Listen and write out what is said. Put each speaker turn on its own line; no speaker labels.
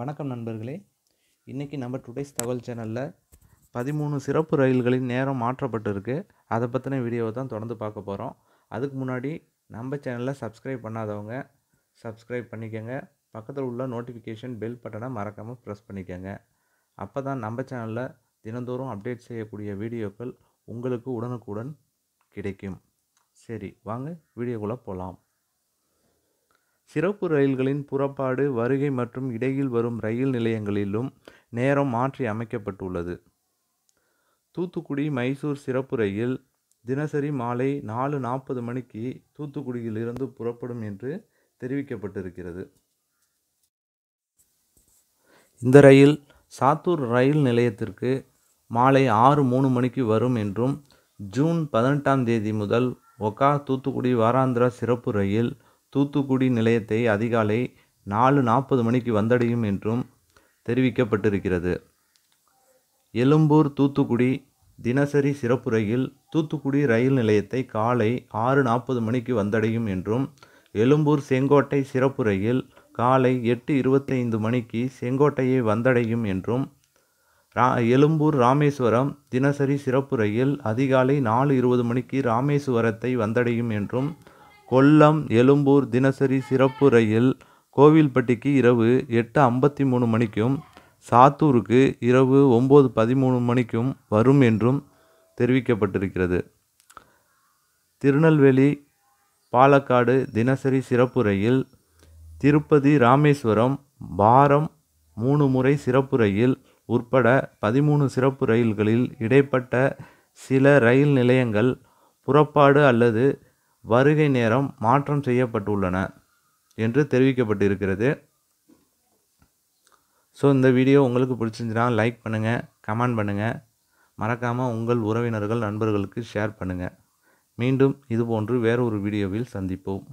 வணக்கம் நண்பர்களே இன்றைக்கி நம்ம டுடேஸ் தகவல் சேனலில் பதிமூணு சிறப்பு ரயில்களின் நேரம் மாற்றப்பட்டிருக்கு அதை பற்றின வீடியோவை தான் தொடர்ந்து பார்க்க போகிறோம் அதுக்கு முன்னாடி நம்ம சேனலில் சப்ஸ்கிரைப் பண்ணாதவங்க சப்ஸ்கிரைப் பண்ணிக்கோங்க பக்கத்தில் உள்ள நோட்டிஃபிகேஷன் பெல் பட்டனை மறக்காமல் ப்ரெஸ் பண்ணிக்கோங்க அப்போ தான் நம்ம சேனலில் தினந்தோறும் அப்டேட் செய்யக்கூடிய வீடியோக்கள் உங்களுக்கு உடனுக்குடன் கிடைக்கும் சரி வாங்க வீடியோக்குள்ளே போகலாம் சிறப்பு ரயில்களின் புறப்பாடு வருகை மற்றும் இடையில் வரும் ரயில் நிலையங்களிலும் நேரம் மாற்றி அமைக்கப்பட்டுள்ளது தூத்துக்குடி மைசூர் சிறப்பு ரயில் தினசரி மாலை நாலு நாற்பது மணிக்கு தூத்துக்குடியிலிருந்து புறப்படும் என்று தெரிவிக்கப்பட்டிருக்கிறது இந்த ரயில் சாத்தூர் ரயில் நிலையத்திற்கு மாலை ஆறு மூணு மணிக்கு வரும் என்றும் ஜூன் பதினெட்டாம் தேதி முதல் ஒகா தூத்துக்குடி வாராந்திர சிறப்பு ரயில் தூத்துக்குடி நிலையத்தை அதிகாலை நாலு நாற்பது மணிக்கு வந்தடையும் என்றும் தெரிவிக்கப்பட்டிருக்கிறது எழும்பூர் தூத்துக்குடி தினசரி சிறப்பு ரயில் தூத்துக்குடி ரயில் நிலையத்தை காலை ஆறு நாற்பது மணிக்கு வந்தடையும் என்றும் எழும்பூர் செங்கோட்டை சிறப்பு ரயில் காலை எட்டு இருபத்தைந்து மணிக்கு செங்கோட்டையை வந்தடையும் என்றும் ரா எழும்பூர் ராமேஸ்வரம் தினசரி சிறப்பு ரயில் அதிகாலை நாலு இருபது மணிக்கு ராமேஸ்வரத்தை வந்தடையும் என்றும் கொல்லம் எழும்பூர் தினசரி சிறப்பு ரயில் கோவில்பட்டிக்கு இரவு எட்டு ஐம்பத்தி மூணு மணிக்கும் சாத்தூருக்கு இரவு ஒம்பது பதிமூணு மணிக்கும் வரும் என்றும் தெரிவிக்கப்பட்டிருக்கிறது திருநெல்வேலி பாலக்காடு தினசரி சிறப்பு ரயில் திருப்பதி ராமேஸ்வரம் பாரம் மூணு முறை சிறப்பு ரயில் உட்பட பதிமூணு சிறப்பு ரயில்களில் இடைப்பட்ட சில ரயில் நிலையங்கள் புறப்பாடு அல்லது வருகை நேரம் மாற்றம் செய்யப்பட்டுள்ளன என்று தெரிவிக்கப்பட்டிருக்கிறது ஸோ இந்த வீடியோ உங்களுக்கு பிடிச்சிருந்துச்சுன்னா லைக் பண்ணுங்கள் கமெண்ட் பண்ணுங்கள் மறக்காமல் உங்கள் உறவினர்கள் நண்பர்களுக்கு ஷேர் பண்ணுங்கள் மீண்டும் இதுபோன்று வேறொரு வீடியோவில் சந்திப்போம்